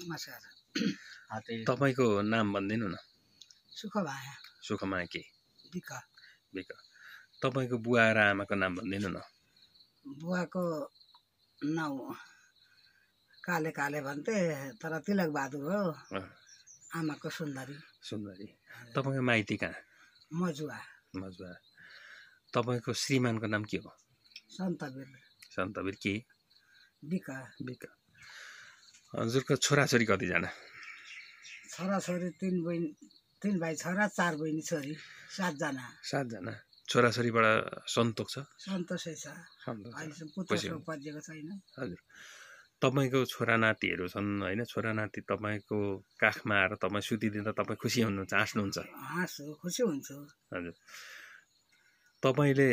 नमस्कार तपाईँको नाम भनिदिनु न सुखमाया सुखमाया के बिका बिका तपाईँको बुवा र आमाको नाम भनिदिनु न बुवाको नाउँ काले काले भन्थे तर तिलक बहादुर हो आमाको सुन्दरी सुन्दरी तपाईँको माइती कहाँ मजुवा मजुवा तपाईँको श्रीमानको नाम के हो सन्तवीर सन्तवीर के बिका बिका हजुरको छोराछोरी कतिजना छोराछोरी तिन बहिनी तिन भाइ छोरा चार बहिनी छोरी सातजना सातजना छोराछोरीबाट सन्तोष छ सन्तोषै छ पुगेको छैन हजुर तपाईँको छोरा नातिहरू छन् होइन छोरा नाति तपाईँको काखमा आएर तपाईँ सुतिदिँदा तपाईँ खुसी हुनुहुन्छ हाँस्नुहुन्छ हाँस्छु खुसी हुन्छु हजुर तपाईँले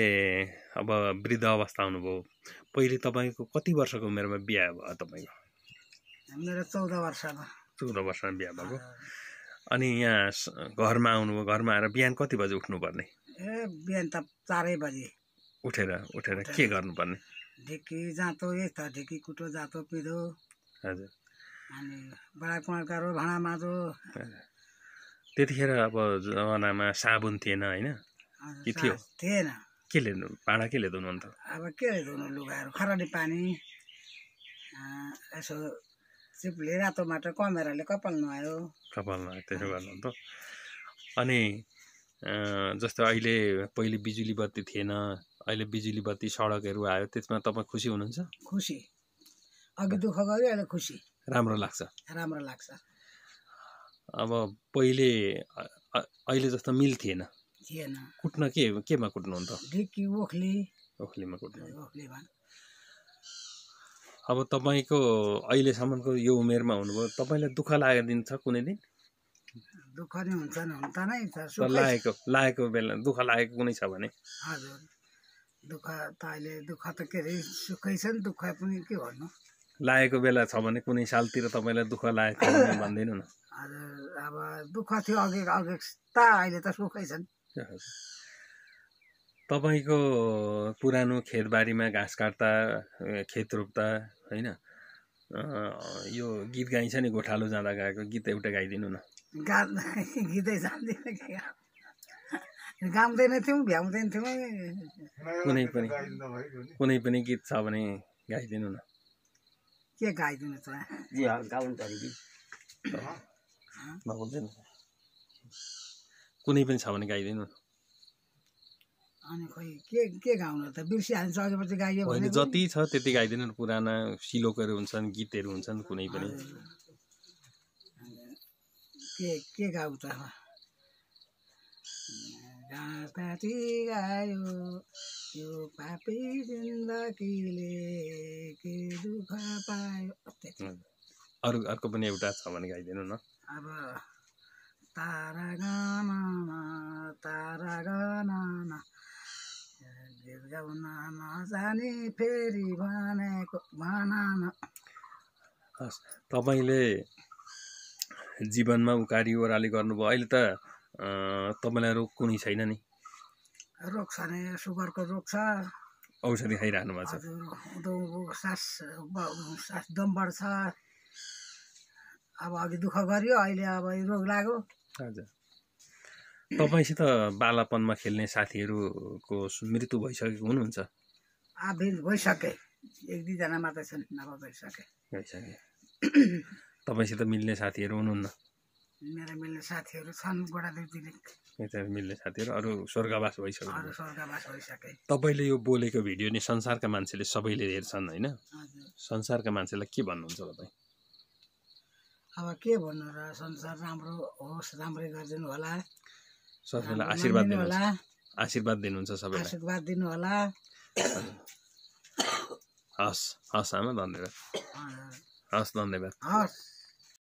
अब वृद्ध अवस्था आउनुभयो पहिले तपाईँको कति वर्षको उमेरमा बिहा भयो तपाईँको मेरो चौध वर्षमा चौध वर्षमा बिहा भएको अनि यहाँ घरमा आउनुभयो घरमा आएर बिहान कति बजी उठ्नुपर्ने ए बिहान त चारै बजे उठेर उठेर के गर्नुपर्ने ढिकी जाँतो यही त ढिकी कुटो जाँतो पिँधो हजुर अनि भाँडा माझो त्यतिखेर अब जमानामा साबुन थिएन होइन के थिएन के ल्याउनु भाँडा के ल्याइदिनु अन्त अब के ल्याइदिनु लुगाहरू खरानी पानी यसो चिप्ले रातो माटो कमेराले कपाल नुहायो कपाल नुहायो त्यसो त अनि जस्तो अहिले पहिले बिजुली बत्ती थिएन अहिले बिजुली बत्ती सडकहरू आयो त्यसमा तपाईँ खुसी हुनुहुन्छ खुसी अघि दुःख गऱ्यो अहिले खुसी राम्रो लाग्छ राम्रो लाग्छ अब पहिले अहिले जस्तो मिल थिएन थिएन कुट्न के केमा कुट्नुहुन्थ्यो ओखली ओखलीमा कुट्नु ओखली भन्नु अब तपाईँको अहिलेसम्मको यो उमेरमा हुनुभयो तपाईँलाई दुःख लागेको दिन छ कुनै दिन दुःख नै हुन्छ नै छ लागेको लागेको बेला दुःख लागेको कुनै छ भने हजुर दुःख त अहिले दुःख त के अरे सुखै छ नि दुःख पनि के भन्नु लागेको बेला छ भने कुनै सालतिर तपाईँलाई दुःख लागेको भनिदिनु न हजुर अब दुःख थियो अघि अघि त अहिले त सुखै छन् तपाईँको पुरानो खेतबारीमा घाँस काट्दा खेत रोप्दा होइन यो गीत गाइन्छ नि गोठालो जाँदा गाएको गीत एउटा गाइदिनु न गीतै जान्दैन गाउँदैन थियौँ भ्याउँदैन थियौँ कुनै पनि कुनै पनि गीत छ भने गाइदिनु न के गाइदिनु त कुनै पनि छ भने गाइदिनु न अनि खोइ के के गाउनु त बिर्सिहाल्नु सकेपछि गाइयो भने जति छ त्यति गाइदिनु पुराना सिलोकहरू हुन्छन् गीतहरू हुन्छन् कुनै पनि के के गाउ त घाँपाती गायो यो पापी जिन्दगीले के दुःख पायो अरू अर्को पनि एउटा छ भने गाइदिनु न अब तारा गानामा तारा गानामा फेरि हस् तपाईँले जीवनमा उकारी ओह्राली गर्नुभयो अहिले त तपाईँलाई रोग कुनै छैन नि रोग छ नि सुगरको रोग छ औषधि खाइरहनु भएको छ सास सास दम बढ्छ अब अघि दुःख गरियो अहिले अब रोग लाग्यो हजुर तपाईँसित बालापनमा खेल्ने साथीहरूको मृत्यु भइसकेको हुनुहुन्छ भइसके एक दुईजना छन् नभए भइसके भइसके तपाईँसित मिल्ने साथीहरू हुनुहुन्न मेरो मिल्ने साथीहरू छन् मिल्ने साथीहरू अरू स्वर्गवास भइसक्यो स्वर्गवास भइसके तपाईँले यो बोलेको भिडियो नि संसारका मान्छेले सबैले हेर्छन् होइन संसारका मान्छेलाई के भन्नुहुन्छ तपाईँ अब के भन्नु र संसार राम्रो होस् राम्रै गरिदिनु होला संस्थालाई आशीर्वाद दिनु होला आशीर्वाद दिनुहुन्छ सबैलाई आशीर्वाद दिनु दिनुहोला हस् हस् आमा धन्यवाद हस् धन्यवाद हस्